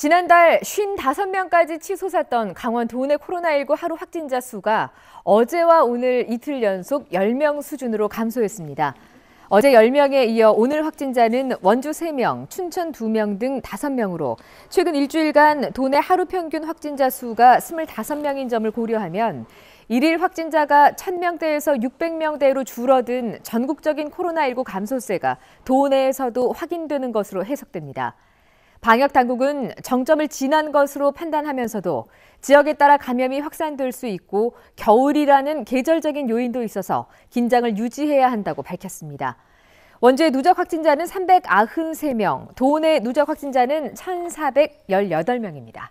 지난달 55명까지 치솟았던 강원 도내 코로나19 하루 확진자 수가 어제와 오늘 이틀 연속 10명 수준으로 감소했습니다. 어제 10명에 이어 오늘 확진자는 원주 3명, 춘천 2명 등 5명으로 최근 일주일간 도내 하루 평균 확진자 수가 25명인 점을 고려하면 일일 확진자가 1000명대에서 600명대로 줄어든 전국적인 코로나19 감소세가 도내에서도 확인되는 것으로 해석됩니다. 방역 당국은 정점을 지난 것으로 판단하면서도 지역에 따라 감염이 확산될 수 있고 겨울이라는 계절적인 요인도 있어서 긴장을 유지해야 한다고 밝혔습니다. 원주의 누적 확진자는 393명, 도내 누적 확진자는 1,418명입니다.